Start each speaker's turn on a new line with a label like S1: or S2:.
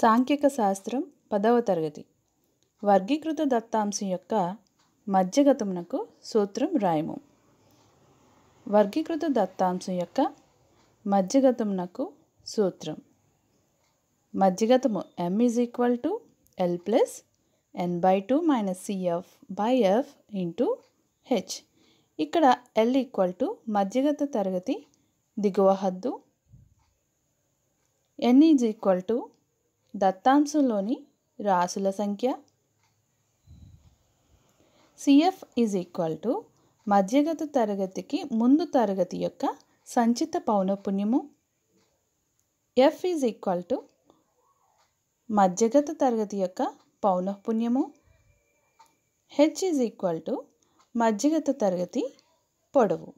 S1: సాంఖ్యక శాస్త్రం పదవ తరగతి వర్గీకృత దత్తాంశం యొక్క మధ్యగతమునకు సూత్రం రాయము వర్గీకృత దత్తాంశం యొక్క మధ్యగతమునకు సూత్రం మధ్యగతము M is equal to L plus N by two minus CF by F into H ఇక్కడ ఎల్ ఈక్వల్ టు మధ్యగత తరగతి దిగువ హద్దు ఎన్ ఈజ్ ఈక్వల్ టు దత్తాంశంలోని రాసుల సంఖ్య సిఎఫ్ ఈజ్ ఈక్వల్ టు మధ్యగత తరగతికి ముందు తరగతి యొక్క సంచిత పౌనఃపుణ్యము ఎఫ్ ఈజ్ ఈక్వల్ టు మధ్యగత తరగతి యొక్క పౌనఃపుణ్యము హెచ్ ఈజ్ ఈక్వల్ టు మధ్యగత తరగతి పొడవు